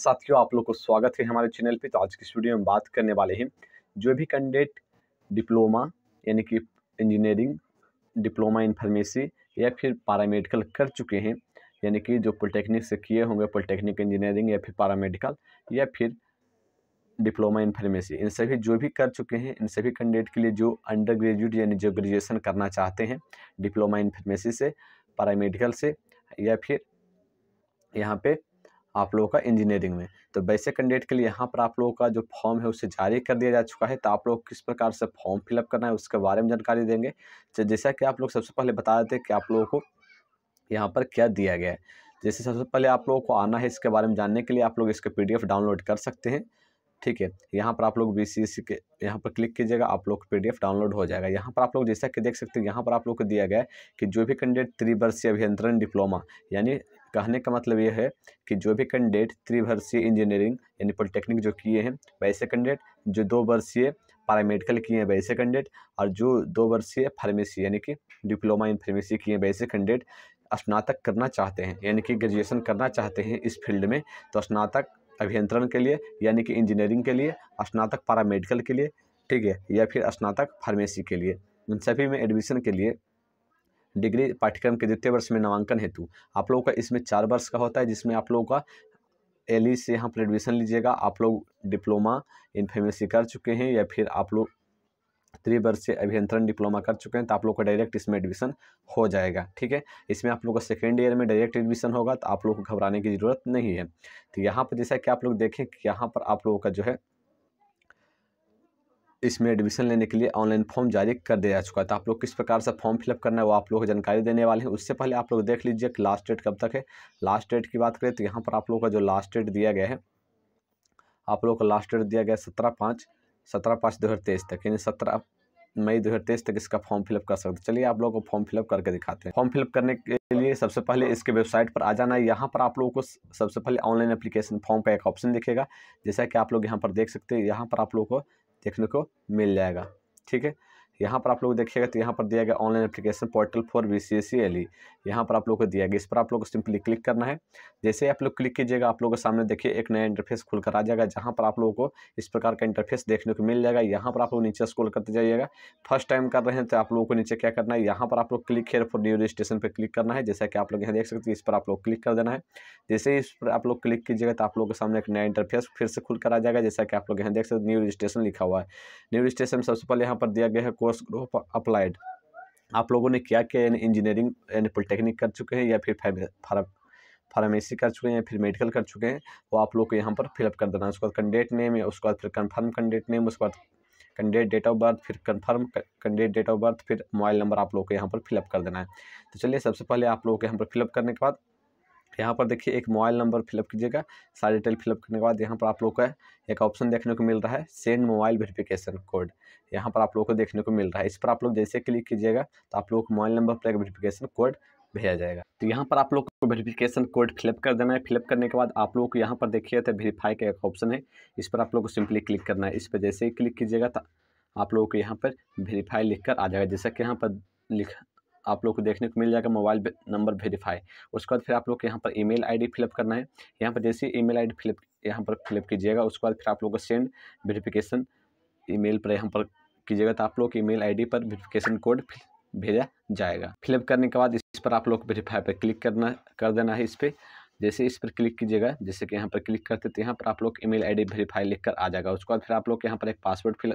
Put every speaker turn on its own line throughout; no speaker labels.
साथियों आप लोग को स्वागत है हमारे चैनल पे तो आज की स्टूडियो में बात करने वाले हैं जो भी कैंडिडेट डिप्लोमा यानी कि इंजीनियरिंग डिप्लोमा इन फार्मेसी या फिर मेडिकल कर चुके हैं यानी कि जो पॉलिटेक्निक से किए होंगे पॉलिटेक्निक इंजीनियरिंग या फिर मेडिकल या फिर डिप्लोमा इन फार्मेसी इन सभी जो भी कर चुके हैं इन सभी कैंडिडेट के लिए जो अंडर ग्रेजुएट यानी जो ग्रेजुएसन करना चाहते हैं डिप्लोमा इन फार्मेसी से मेडिकल से या फिर यहाँ पे आप लोगों का इंजीनियरिंग में तो वैसे कैंडिडेट के लिए यहाँ पर आप लोगों का जो फॉर्म है उसे जारी कर दिया जा चुका है तो आप लोग किस प्रकार से फॉर्म फिलअप करना है उसके बारे में जानकारी देंगे तो जैसा कि आप लोग सबसे पहले बता देते हैं कि आप लोगों को यहाँ पर क्या दिया गया है जैसे सबसे पहले आप लोगों को आना है इसके बारे में जानने के लिए आप लोग इसके पी डाउनलोड कर सकते हैं ठीक है यहाँ पर आप लोग बी के यहाँ पर क्लिक कीजिएगा आप लोग पी डाउनलोड हो जाएगा यहाँ पर आप लोग जैसा कि देख सकते हैं यहाँ पर आप लोग को दिया गया है कि जो भी कैंडिडेट त्रिवर्षीय अभियंत्रण डिप्लोमा यानी कहने का मतलब यह है कि जो भी कैंडिडेट त्रिवर्षीय इंजीनियरिंग यानी पॉलिटेक्निक जो किए हैं वैसे कैंडिडेट जो दो वर्षीय पैरामेडिकल किए हैं वैसे कैंडिडेट और जो दो वर्षीय फार्मेसी यानी कि डिप्लोमा इन फार्मेसी किए हैं वैसे कैंडिडेट स्नातक करना चाहते हैं यानी कि ग्रेजुएशन करना चाहते हैं इस फील्ड में तो स्नातक अभियंत्रण के लिए यानी कि इंजीनियरिंग के लिए स्नातक पैरामेडिकल के लिए ठीक है या फिर स्नातक फार्मेसी के लिए उन सभी में एडमिशन के लिए डिग्री पाठ्यक्रम के द्वितीय वर्ष में नामांकन हेतु आप लोगों का इसमें चार वर्ष का होता है जिसमें आप लोगों का एल से यहाँ पर एडमिशन लीजिएगा आप लोग डिप्लोमा इन फेमेसी कर चुके हैं या फिर आप लोग त्रिवर्षीय अभियंत्रण डिप्लोमा कर चुके हैं तो आप लोग का डायरेक्ट इसमें एडमिशन हो जाएगा ठीक है इसमें आप लोग का सेकेंड ईयर में डायरेक्ट एडमिशन होगा तो आप लोग को घबराने की ज़रूरत नहीं है तो यहाँ पर जैसा कि आप लोग देखें कि यहाँ पर आप लोगों का जो है इसमें एडमिशन लेने के लिए ऑनलाइन फॉर्म जारी कर दिया जा चुका था तो आप लोग किस प्रकार से फॉर्म फिलअप करना है वो आप लोग को जानकारी देने वाले हैं उससे पहले आप लोग देख लीजिए कि लास्ट डेट कब तक है लास्ट डेट की बात करें तो यहाँ पर आप लोगों का जो लास्ट डेट दिया गया है आप लोगों को लास्ट डेट दिया गया सत्रह पाँच सत्रह पाँच दो तक यानी सत्रह मई दो हज़ार तेईस तक इसका फॉर्म फिलअप कर सकते चलिए आप लोगों को फॉर्म फिलअप करके दिखाते हैं फॉर्म फिलअप करने के लिए सबसे पहले इसके वेबसाइट पर आ जाना है यहाँ पर आप लोगों को सबसे पहले ऑनलाइन एप्लीकेशन फॉर्म का एक ऑप्शन दिखेगा जैसा कि आप लोग यहाँ पर देख सकते हैं यहाँ पर आप लोगों को देखने को मिल जाएगा ठीक है यहाँ पर आप लोग देखिएगा तो यहाँ पर दिया गया online application portal for B C S C L E यहाँ पर आप लोग को दिया गया इस पर आप लोग को सिंपली क्लिक करना है जैसे ही आप लोग क्लिक कीजिएगा आप लोगों के सामने देखिए एक नया इंटरफेस खुल कर आ जाएगा जहाँ पर आप लोगों को इस प्रकार का इंटरफेस देखने को मिल जाएगा यहाँ पर आप लोग नीचे स्क्रॉल करते जाइएगा फर्स्ट टाइम कर रहे हैं तो आप लोगों को नीचे क्या करना है यहाँ पर आप लोग click here for new registration पर क्लिक करना है जैसा कि आप लोग यहाँ देख सकते हैं इस पर आप लोग क्लिक कर देना है जैसे ही इस पर आप लोग क्लिक कीजिएगा तो आप लोगों के सामने एक नया इंटरफेस फिर से खुल कर आ जाएगा जैसा कि आप लोग यहाँ देख सकते न्यू रजिस्ट्रेशन लिखा हुआ है न्यू रजिस्ट्रेशन सबसे पहले यहाँ पर दिया गया है कोर्स ग्रुप अप्लाइड आप लोगों ने क्या किया यानी इंजीनियरिंग यानी पॉलिटेक्निक कर चुके हैं या फिर फार्मेसी कर चुके हैं या फिर मेडिकल कर चुके हैं वो आप लोग को यहाँ पर फिलअप कर देना है उसके बाद कैंडिडेट नेम या उसके बाद फिर कन्फर्म कैंडिडेट नेम उसके बाद कैंडिडेट डेट ऑफ बर्थ फिर confirm candidate date of birth फिर मोबाइल नंबर आप लोग को यहाँ पर फिलअप कर देना है तो चलिए सबसे पहले आप लोगों के यहाँ पर फिलअप करने के बाद यहाँ पर देखिए एक मोबाइल नंबर फिलअप कीजिएगा सारी डिटेल फिलअप करने के बाद यहाँ पर आप लोग का एक ऑप्शन देखने को मिल रहा है सेंड मोबाइल वेरिफिकेशन कोड यहाँ पर आप लोग को देखने को मिल रहा है इस पर आप लोग जैसे क्लिक कीजिएगा तो आप लोग को मोबाइल नंबर पर एक वेरिफिकेशन कोड भेजा जाएगा तो यहाँ पर आप लोग को वेरिफिकेशन कोड फिलअप कर देना है फिलअप करने के बाद आप लोग को यहाँ पर देखिए तो वेरीफाई का एक ऑप्शन है इस पर आप लोग को सिंपली क्लिक करना है इस पर जैसे ही क्लिक कीजिएगा तो आप लोगों को यहाँ पर वेरीफाई लिख कर आ जाएगा जैसा कि यहाँ पर लिख आप लोग को देखने को मिल जाएगा मोबाइल नंबर वेरीफाई उसके बाद फिर आप लोग यहाँ पर ईमेल आईडी फिलअप करना है यहाँ पर जैसे ईमेल आईडी फिलअप यहाँ पर फिलअप कीजिएगा उसके बाद फिर आप लोग को सेंड वेरीफिकेशन ईमेल पर यहाँ पर कीजिएगा तो आप लोग ई मेल आईडी पर वेरीफिकेशन कोड भेजा जाएगा फिलअप करने के बाद इस पर आप लोग वेरीफाई पर क्लिक करना कर देना है इस पर जैसे इस पर क्लिक कीजिएगा जैसे कि यहाँ पर क्लिक करते तो यहाँ पर आप लोग ईमेल आईडी वेरीफाई लिखकर आ जाएगा उसके बाद फिर आप लोग यहाँ पर एक पासवर्ड फिल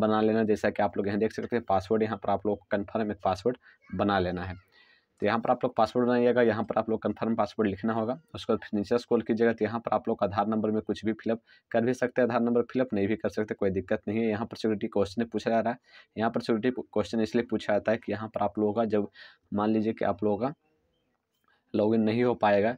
बना लेना जैसा कि आप लोग यहाँ देख सकते हैं पासवर्ड यहाँ पर आप लोग कन्फर्म एक पासवर्ड बना लेना है तो यहाँ पर आप लोग पासवर्ड बनाइएगा यहाँ पर आप लोग कन्फर्म पासवर्ड लिखना होगा उसके बाद फिर नीचे स्कॉल कीजिएगा तो यहाँ पर आप लोग आधार नंबर में कुछ भी फिलअप कर भी सकते हैं आधार नंबर फिलअप नहीं भी कर सकते कोई दिक्कत नहीं है यहाँ पर सिक्योरिटी क्वेश्चन पूछा जा रहा है यहाँ पर सिक्योरिटी क्वेश्चन इसलिए पूछा जाता है कि यहाँ पर आप लोगों का जब मान लीजिए कि आप लोगों का लॉगिन नहीं हो पाएगा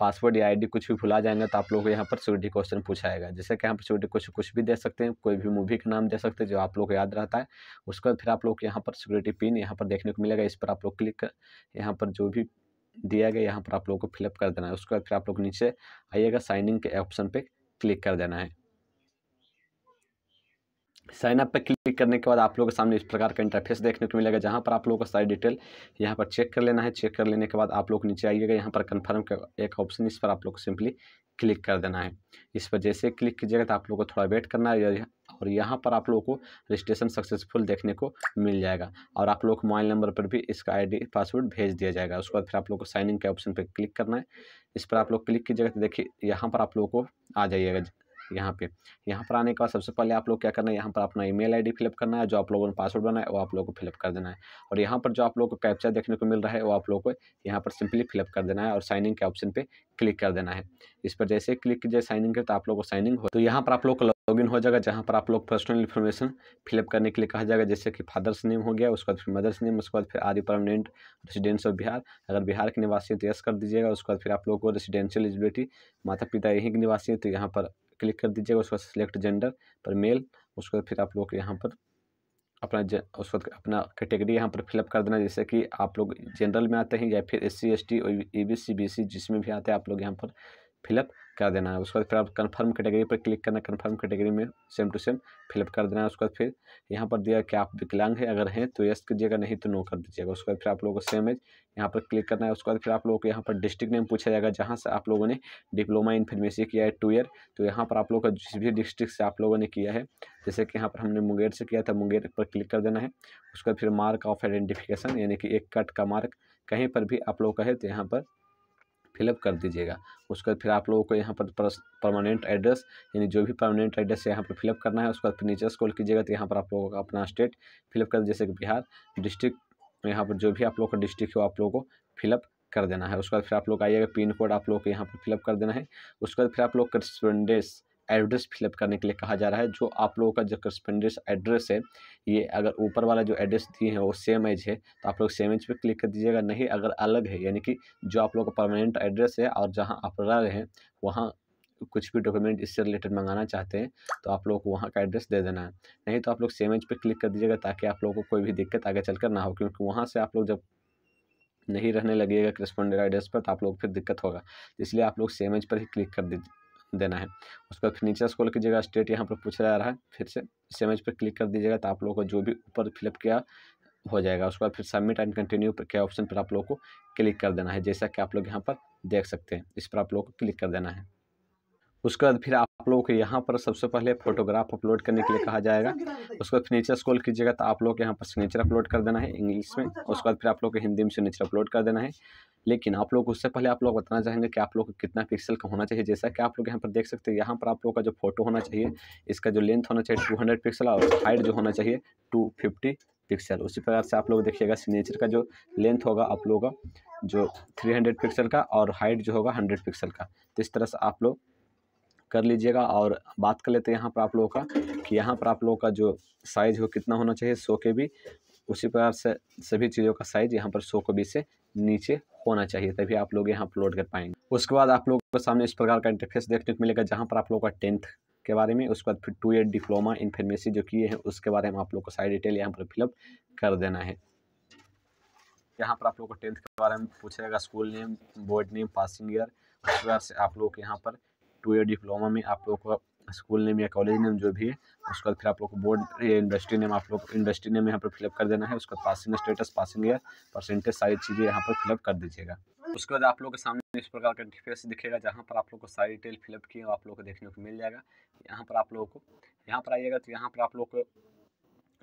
पासवर्ड या आईडी कुछ भी भुला जाएंगे तो आप लोग को यहाँ पर सिक्योरिटी क्वेश्चन पूछाएगा जैसे कि यहाँ पर सिक्योरिटी क्वेश्चन कुछ भी दे सकते हैं कोई भी मूवी का नाम दे सकते हैं जो आप लोग को याद रहता है उसके बाद फिर आप लोग यहाँ पर सिक्योरिटी पिन यहाँ पर देखने को मिलेगा इस पर आप लोग क्लिक कर यहाँ पर जो भी दिया गया यहाँ पर आप लोग को फिलअप कर देना है उसके बाद फिर आप लोग नीचे आइएगा साइनिंग के ऑप्शन पर क्लिक कर देना है साइन अप पर क्लिक करने के बाद आप लोगों के सामने इस प्रकार का इंटरफेस देखने को मिलेगा जहाँ पर आप लोगों का सारी डिटेल यहाँ पर चेक कर लेना है चेक कर लेने के बाद आप लोग नीचे आइएगा यहाँ पर कन्फर्म का एक ऑप्शन इस पर आप लोग सिंपली क्लिक कर देना है इस पर जैसे क्लिक कीजिएगा तो आप लोगों को थोड़ा वेट करना है और यहाँ पर आप लोगों को रजिस्ट्रेशन सक्सेसफुल देखने को मिल जाएगा और आप लोग मोबाइल नंबर पर भी इसका आईडी पासवर्ड भेज दिया जाएगा उसके बाद फिर आप लोग को साइन इन के ऑप्शन पर क्लिक करना है इस पर आप लोग क्लिक कीजिएगा तो देखिए यहाँ पर आप लोगों को आ जाइएगा यहाँ पे यहाँ पर आने के बाद सबसे पहले आप लोग क्या करना है यहाँ पर अपना ईमेल आईडी फिलअप करना है जो आप लोगों ने पासवर्ड बनाया वो आप लोगों को फिलअप कर देना है और यहाँ पर जो आप लोग को कैप्चा देखने को मिल रहा है वो आप लोग को यहाँ पर सिंपली फिलअप कर देना है और साइनिंग के ऑप्शन पर क्लिक कर देना है इस पर जैसे क्लिक कीजिए साइनिंग कर तो आप लोग को साइनिंग हो तो यहाँ पर आप लोग को लॉगिन हो जाएगा जहाँ पर आप लोग पर्सनल इन्फॉर्मेशन फिलअप करने के लिए कहा जाएगा जैसे कि फादर्स नेम हो गया उसके बाद फिर मदर्स नेम उसके बाद फिर आदि परमानेंट रेसिडेंस ऑफ बिहार अगर बिहार के निवासी है तो यस कर दीजिएगा उसके बाद फिर आप लोग को रेसिडेंशियल एलिजिबिलिटी माता पिता यहीं के निवासी है तो यहाँ पर क्लिक कर दीजिएगा उसके बाद सिलेक्ट जेंडर पर मेल उसके बाद फिर आप लोग यहाँ पर अपना उस वक्त अपना कैटेगरी यहाँ पर फिलअप कर देना जैसे कि आप लोग जनरल में आते हैं या फिर S C S T E B C B C जिसमें भी आते हैं आप लोग यहाँ पर फिलअप कर देना है उसके बाद फिर आप कन्फर्म कैटेगरी पर क्लिक करना कन्फर्म कैटेगरी में सेम टू सेम फिलअप कर देना है उसके बाद फिर यहाँ पर दिया कि आप विकलांग हैं अगर हैं तो यस कीजिएगा नहीं तो नो कर दीजिएगा उसके बाद फिर आप लोगों को सेम एज यहाँ पर क्लिक करना है उसके बाद फिर आप लोगों को यहाँ पर डिस्ट्रिक्ट नेम पूछा जाएगा जहाँ से आप लोगों ने डिप्लोमा इन फार्मेसी किया है टू ईयर तो यहाँ पर आप लोग का जिस भी डिस्ट्रिक्ट से आप लोगों ने किया है जैसे कि यहाँ पर हमने मुंगेर से किया था मुंगेर पर क्लिक कर देना है उसके बाद फिर मार्क ऑफ आइडेंटिफिकेशन यानी कि एक कट का मार्क कहीं पर भी आप लोग का है तो यहाँ पर फिलअप कर दीजिएगा उसके बाद फिर आप लोगों को यहाँ पर परमानेंट एड्रेस यानी जो भी परमानेंट एड्रेस यहाँ पर फिलअप करना है उसके बाद फिर नीचे स्कॉल कीजिएगा तो यहाँ पर आप लोगों का अपना स्टेट फिलअप कर जैसे कि बिहार डिस्ट्रिक्ट यहाँ पर जो भी आप लोग का डिस्ट्रिक्ट हो आप लोगों को फिलअप कर देना है उसके बाद फिर आप लोग आइएगा पिन कोड आप लोग को यहाँ पर फिलअप कर देना है उसके बाद फिर आप लोग करस्पेंडेंस एड्रेस फिलअप करने के लिए कहा जा रहा है जो आप लोगों का जो करस्पेंडेंस एड्रेस है ये अगर ऊपर वाला जो एड्रेस दिए हैं वो सेम एज है तो आप लोग सेम एज पे क्लिक कर दीजिएगा नहीं अगर अलग है यानी कि जो आप लोग का परमानेंट एड्रेस है और जहाँ आप रह रहे हैं वहाँ कुछ भी डॉक्यूमेंट इससे रिलेटेड मंगाना चाहते हैं तो आप लोग को वहाँ का एड्रेस दे देना है नहीं तो आप लोग सेम एज पर क्लिक कर दीजिएगा ताकि आप लोगों को कोई भी दिक्कत आगे चलकर ना हो क्योंकि वहाँ से आप लोग जब नहीं रहने लगेगा करस्पॉन्डेंट एड्रेस पर तो आप लोग फिर दिक्कत होगा तो इसलिए आप लोग सेम एज पर ही क्लिक कर दीजिए देना है उसके बाद फिर नीचे स्कॉल कीजिएगा स्टेट यहाँ पर पूछ रहा है फिर से इस इमेज पर क्लिक कर दीजिएगा तो आप लोगों को जो भी ऊपर फिलअप किया हो जाएगा उसके बाद फिर सबमिट एंड कंटिन्यू के ऑप्शन पर आप लोगों को क्लिक कर देना है जैसा कि आप लोग यहाँ पर देख सकते हैं इस पर आप लोगों को क्लिक कर देना है उसके बाद फिर आप लोगों को यहाँ पर सबसे पहले फोटोग्राफ अपलोड करने के लिए कहा जाएगा उसके बाद फिनेचर स्कॉल कीजिएगा तो आप लोग यहाँ पर सिग्नेचर अपलोड कर देना है इंग्लिश में उसके बाद फिर आप लोग को हिंदी में सिग्नेचर अपलोड कर देना है लेकिन आप लोग उससे पहले आप लोग बताना चाहेंगे कि आप लोग कितना पिक्सल का होना चाहिए जैसा कि आप लोग यहाँ पर देख सकते हैं यहाँ पर आप लोग का जो फोटो होना चाहिए इसका जो लेंथ होना चाहिए टू हंड्रेड पिक्सल और हाइट जो होना चाहिए टू फिफ्टी पिक्सल उसी प्रकार से आप लोग देखिएगा सिग्नेचर का जो लेंथ होगा आप लोगों का जो 300 पिक्सल का और हाइट जो होगा 100 पिक्सल का तो इस तरह से आप लोग कर लीजिएगा और बात कर लेते हैं यहाँ पर आप लोगों का कि यहाँ पर आप लोगों का जो साइज़ हो कितना होना चाहिए सौ के बी उसी प्रकार से सभी चीज़ों का साइज़ यहाँ पर सौ के बी से नीचे होना चाहिए तभी आप लोग यहाँ अपलोड कर पाएंगे उसके बाद आप लोगों के सामने इस प्रकार का इंटरफेस देखने को मिलेगा जहाँ पर आप लोगों का टेंथ के बारे में उसके बाद फिर two year diploma in pharmacy जो किए हैं उसके बारे में आप लोग को सारी डिटेल यहाँ पर फिलअप कर देना है यहाँ पर आप लोग को टेंथ के बारे में पूछेगा school name board name passing year उस प्रकार से आप लोग यहाँ पर टू ईयर डिप्लोमा में आप लोग को स्कूल नेम या कॉलेज नेम जो भी है उसके बाद फिर आप लोग को बोर्ड इंडस्ट्री नेम आप लोग इंडस्ट्री नेम यहाँ पर फिलअप कर देना है उसके बाद पासिंग स्टेटस पासिंग या परसेंटेज सारी चीज़ें यहाँ पर फिलअप कर दीजिएगा उसके बाद आप लोग के सामने इस प्रकार का इंटरफेस दिखेगा जहाँ पर आप लोग को सारी डिटेल फिलअप किए आप लोग को देखने को मिल जाएगा यहाँ पर आप लोगों को यहाँ पर आइएगा तो यहाँ पर आप लोग को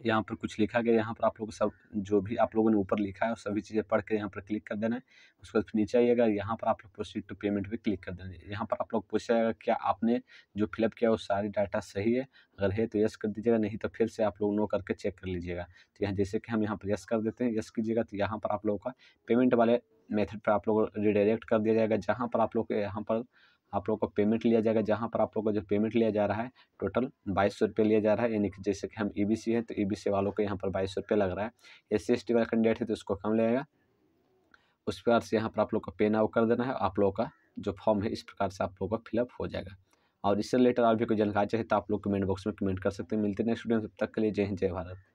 यहाँ पर कुछ लिखा गया यहाँ पर आप लोग सब जो भी आप लोगों ने ऊपर लिखा है सभी चीज़ें पढ़ कर यहाँ पर क्लिक कर देना है उसके बाद नीचे आइएगा यहाँ पर आप लोग प्रोसीड टू पेमेंट भी क्लिक कर देना है यहाँ पर आप लोग पूछ जाएगा क्या आपने जो फिलअप किया वो सारी डाटा सही है अगर है तो यस कर दीजिएगा नहीं तो फिर से आप लोग नो करके चेक कर लीजिएगा तो यहाँ जैसे कि हम यहाँ पर यस कर देते हैं यस कीजिएगा तो यहाँ पर आप लोगों का पेमेंट वाले मेथड पर आप लोग रिडायरेक्ट कर दिया जाएगा जहाँ पर आप लोग यहाँ पर आप लोगों को पेमेंट लिया जाएगा जहाँ पर आप लोगों का जो पेमेंट लिया जा रहा है टोटल बाईस सौ लिया जा रहा है यानी कि जैसे कि हम ई बी सी है तो ई बी सी वालों को यहाँ पर बाईस सौ लग रहा है एस सी एस टी वाला कैंडिडेट है तो उसको कम लगेगा उस प्रकार से यहाँ पर आप लोग का पे नाउ कर देना है आप लोगों का जो फॉर्म है इस प्रकार से आप लोगों का फिलअप हो जाएगा और इससे रिलेटेड और भी कोई जानकारी चाहिए तो आप लोग कमेंट बॉक्स में कमेंट कर सकते हैं मिलते हैं नेक्स्ट वीडियो तब तक के लिए जय हिंद जय भारत